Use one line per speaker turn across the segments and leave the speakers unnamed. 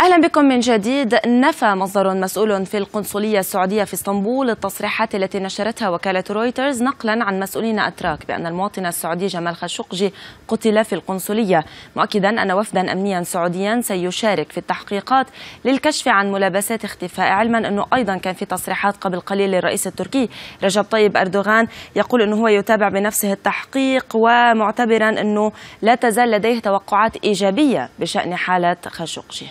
أهلا بكم من جديد نفى مصدر مسؤول في القنصلية السعودية في اسطنبول التصريحات التي نشرتها وكالة رويترز نقلا عن مسؤولين أتراك بأن المواطن السعودي جمال خاشقجي قتل في القنصلية مؤكدا أن وفدا أمنيا سعوديا سيشارك في التحقيقات للكشف عن ملابسات اختفاء علما أنه أيضا كان في تصريحات قبل قليل للرئيس التركي رجب طيب أردوغان يقول أنه هو يتابع بنفسه التحقيق ومعتبرا أنه لا تزال لديه توقعات إيجابية بشأن حالة خاشقجي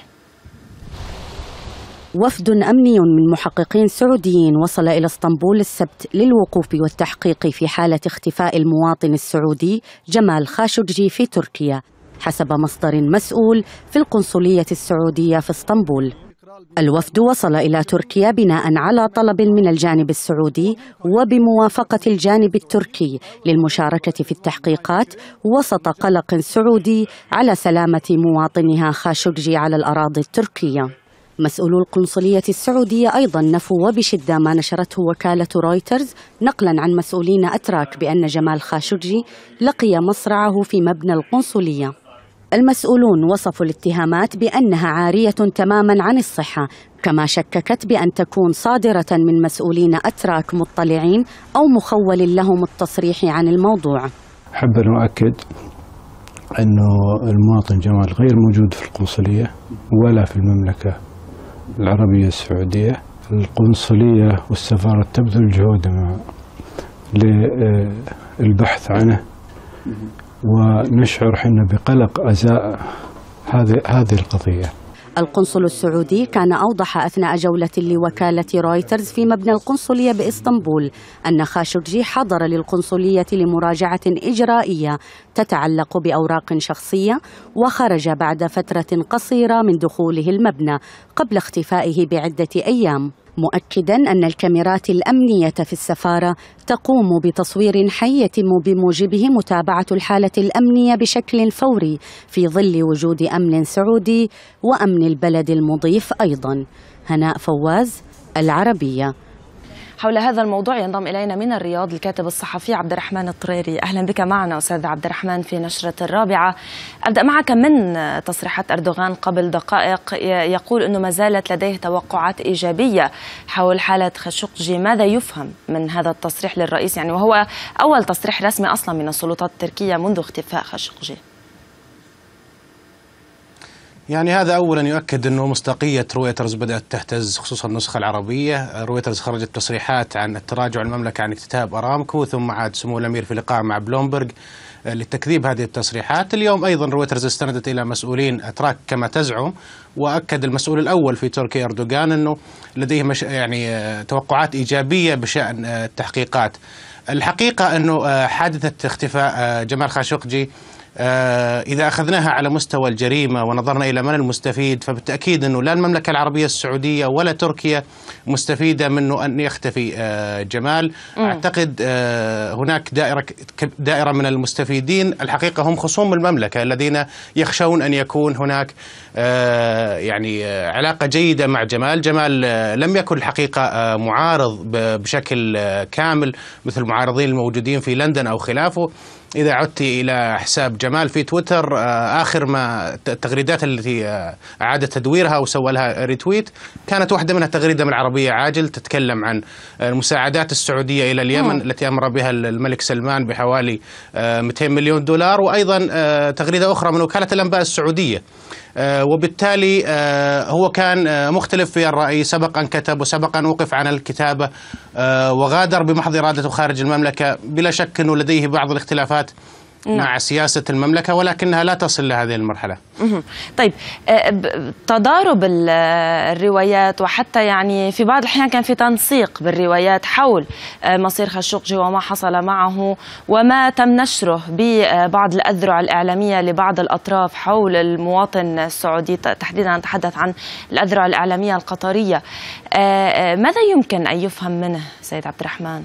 وفد أمني من محققين سعوديين وصل إلى اسطنبول السبت للوقوف والتحقيق في حالة اختفاء المواطن السعودي جمال خاشقجي في تركيا حسب مصدر مسؤول في القنصلية السعودية في اسطنبول الوفد وصل إلى تركيا بناء على طلب من الجانب السعودي وبموافقة الجانب التركي للمشاركة في التحقيقات وسط قلق سعودي على سلامة مواطنها خاشقجي على الأراضي التركية مسؤولو القنصلية السعودية أيضا نفوا وبشدة ما نشرته وكالة رويترز نقلا عن مسؤولين أتراك بأن جمال خاشرجي لقي مصرعه في مبنى القنصلية المسؤولون وصفوا الاتهامات بأنها عارية تماما عن الصحة كما شككت بأن تكون صادرة من مسؤولين أتراك مطلعين أو مخول لهم التصريح عن الموضوع
حب أن أؤكد أنه المواطن جمال غير موجود في القنصلية ولا في المملكة العربية السعودية القنصلية والسفارة تبذل جهود للبحث عنه ونشعر حنا بقلق أزاء هذه القضية
القنصل السعودي كان أوضح أثناء جولة لوكالة رويترز في مبنى القنصلية بإسطنبول أن خاشقجي حضر للقنصلية لمراجعة إجرائية تتعلق بأوراق شخصية وخرج بعد فترة قصيرة من دخوله المبنى قبل اختفائه بعدة أيام مؤكدا أن الكاميرات الأمنية في السفارة تقوم بتصوير حي يتم بموجبه متابعة الحالة الأمنية بشكل فوري في ظل وجود أمن سعودي وأمن البلد المضيف أيضا هناء فواز العربية
حول هذا الموضوع ينضم إلينا من الرياض الكاتب الصحفي عبد الرحمن الطريري أهلا بك معنا أستاذ عبد الرحمن في نشرة الرابعة أبدأ معك من تصريحات أردوغان قبل دقائق يقول أنه ما زالت لديه توقعات إيجابية حول حالة خشقجي ماذا يفهم من هذا التصريح للرئيس يعني وهو أول تصريح رسمي أصلا من السلطات التركية منذ اختفاء خشقجي
يعني هذا اولا يؤكد انه مصداقيه رويترز بدات تهتز خصوصا النسخه العربيه، رويترز خرجت تصريحات عن التراجع المملكه عن اكتتاب ارامكو ثم عاد سمو الامير في لقاء مع بلومبرج آه، لتكذيب هذه التصريحات، اليوم ايضا رويترز استندت الى مسؤولين اتراك كما تزعم واكد المسؤول الاول في تركيا اردوغان انه لديه مش يعني آه، توقعات ايجابيه بشان آه، التحقيقات. الحقيقه انه حادثه اختفاء جمال خاشقجي آه، إذا أخذناها على مستوى الجريمة ونظرنا إلى من المستفيد فبالتأكيد أنه لا المملكة العربية السعودية ولا تركيا مستفيدة منه أن يختفي آه، جمال م. أعتقد آه، هناك دائرة, دائرة من المستفيدين الحقيقة هم خصوم المملكة الذين يخشون أن يكون هناك يعني علاقة جيدة مع جمال جمال لم يكن الحقيقة معارض بشكل كامل مثل المعارضين الموجودين في لندن أو خلافه إذا عدت إلى حساب جمال في تويتر آه، آخر ما التغريدات التي آه، أعاد تدويرها وسوى لها ريتويت كانت واحدة منها تغريدة من العربية عاجل تتكلم عن آه، المساعدات السعودية إلى اليمن مم. نعم. التي أمر بها الملك سلمان بحوالي 200 مليون دولار وأيضا تغريدة أخرى من وكالة الأنباء السعودية آه، وبالتالي آه، هو كان آه، مختلف في الرأي سبق أن كتب وسبق أن وقف عن الكتابة وغادر بمحض إرادته خارج المملكة بلا شك أنه لديه بعض الاختلافات نعم. مع سياسة المملكة ولكنها لا تصل لهذه المرحلة
طيب آه، تضارب الروايات وحتى يعني في بعض الأحيان كان في تنسيق بالروايات حول آه، مصير خشوقجي وما حصل معه وما تم نشره ببعض الأذرع الإعلامية لبعض الأطراف حول المواطن السعودي تحديدا نتحدث عن الأذرع الإعلامية القطرية آه، ماذا يمكن أن يفهم منه سيد عبد الرحمن؟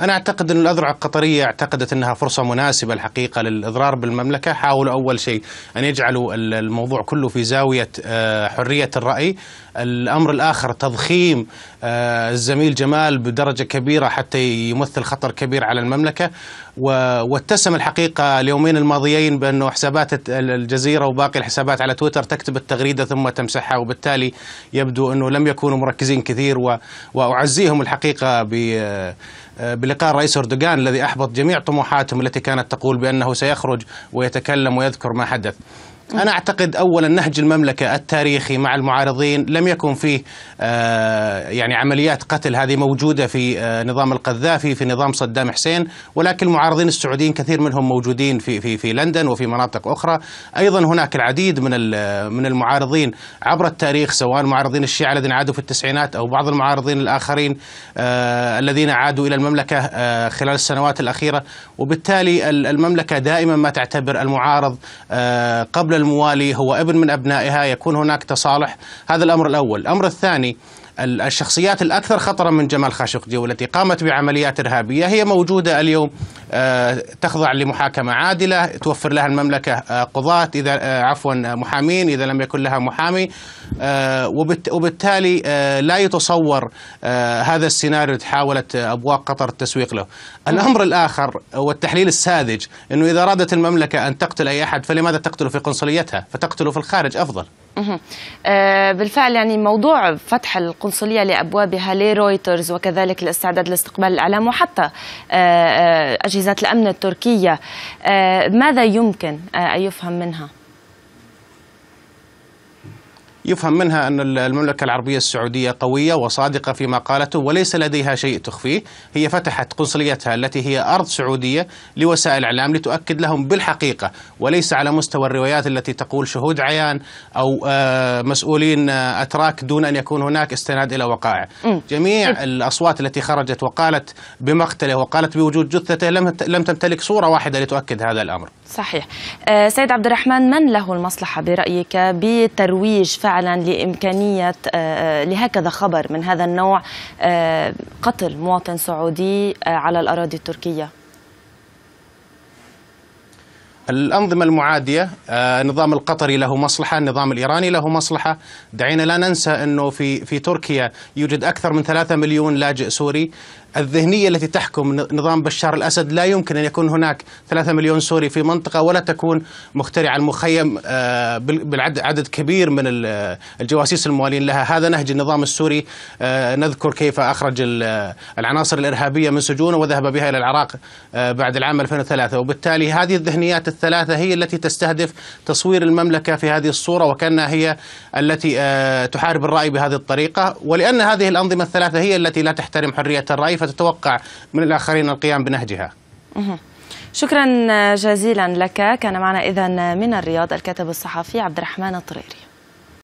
أنا أعتقد أن الأذرع القطرية اعتقدت أنها فرصة مناسبة الحقيقة للإضرار بالمملكة حاولوا أول شيء أن يجعلوا الموضوع كله في زاوية آه، حرية الرأي الأمر الآخر تضخيم آه، الزميل جمال بدرجة كبيرة حتى يمثل خطر كبير على المملكة واتسم الحقيقة اليومين الماضيين بأنه حسابات الجزيرة وباقي الحسابات على تويتر تكتب التغريدة ثم تمسحها وبالتالي يبدو أنه لم يكونوا مركزين كثير وأعزيهم الحقيقة ب آه، بلقاء الرئيس أردوغان الذي أحبط جميع طموحاتهم التي كانت تقول بأنه سيخرج ويتكلم ويذكر ما حدث أنا أعتقد أولا نهج المملكة التاريخي مع المعارضين لم يكن فيه آه، يعني عمليات قتل هذه موجودة في آه، نظام القذافي في نظام صدام حسين ولكن المعارضين السعوديين كثير منهم موجودين في في في لندن وفي مناطق أخرى أيضا هناك العديد من من المعارضين عبر التاريخ سواء معارضين الشيعة الذين عادوا في التسعينات أو بعض المعارضين الآخرين آه، الذين عادوا إلى المملكة خلال السنوات الأخيرة وبالتالي المملكة دائما ما تعتبر المعارض قبل الموالي هو ابن من أبنائها يكون هناك تصالح هذا الأمر الأول الأمر الثاني الشخصيات الأكثر خطرا من جمال خاشقجي والتي قامت بعمليات إرهابية هي موجودة اليوم آه، تخضع لمحاكمة عادلة توفر لها المملكة آه، قضاة إذا آه، عفوا محامين إذا لم يكن لها محامي وبالتالي لا يتصور هذا السيناريو تحاولت أبواق قطر التسويق له الأمر الآخر والتحليل الساذج أنه إذا أرادت المملكة أن تقتل أي أحد فلماذا تقتله في قنصليتها فتقتله في الخارج أفضل
آه، بالفعل يعني موضوع فتح القنصلية لأبوابها لرويترز وكذلك الاستعداد لاستقبال الإعلام وحتى آه، آه، أجهزة الأمن التركية ماذا يمكن أن يفهم منها؟
يفهم منها أن المملكة العربية السعودية قوية وصادقة فيما قالته وليس لديها شيء تخفيه هي فتحت قنصليتها التي هي أرض سعودية لوسائل الإعلام لتؤكد لهم بالحقيقة وليس على مستوى الروايات التي تقول شهود عيان أو آه، مسؤولين آه، أتراك دون أن يكون هناك استناد إلى وقائع جميع إيه. الأصوات التي خرجت وقالت بمقتله وقالت بوجود جثته لم تمتلك صورة واحدة لتؤكد هذا الأمر
صحيح آه، سيد عبد الرحمن من له المصلحة برأيك بترويج فعلا لإمكانية آه، آه، لهكذا خبر من هذا النوع قتل مواطن سعودي على الأراضي التركية
الأنظمة المعادية النظام القطري له مصلحة النظام الإيراني له مصلحة دعينا لا ننسى أنه في, في تركيا يوجد أكثر من ثلاثة مليون لاجئ سوري الذهنية التي تحكم نظام بشار الأسد لا يمكن أن يكون هناك ثلاثة مليون سوري في منطقة ولا تكون مخترعة المخيم آه، بالعدد كبير من الجواسيس الموالين لها هذا نهج النظام السوري آه، نذكر كيف أخرج العناصر الإرهابية من سجونه وذهب بها إلى العراق آه، بعد العام 2003 وبالتالي هذه الذهنيات الثلاثة هي التي تستهدف تصوير المملكة في هذه الصورة وكأنها هي التي تحارب الرأي بهذه الطريقة ولأن هذه الأنظمة الثلاثة هي التي لا تحترم حرية الرأي تتوقع من الآخرين القيام بنهجها
شكرا جزيلا لك كان معنا إذا من الرياض الكاتب الصحفي عبد الرحمن الطريري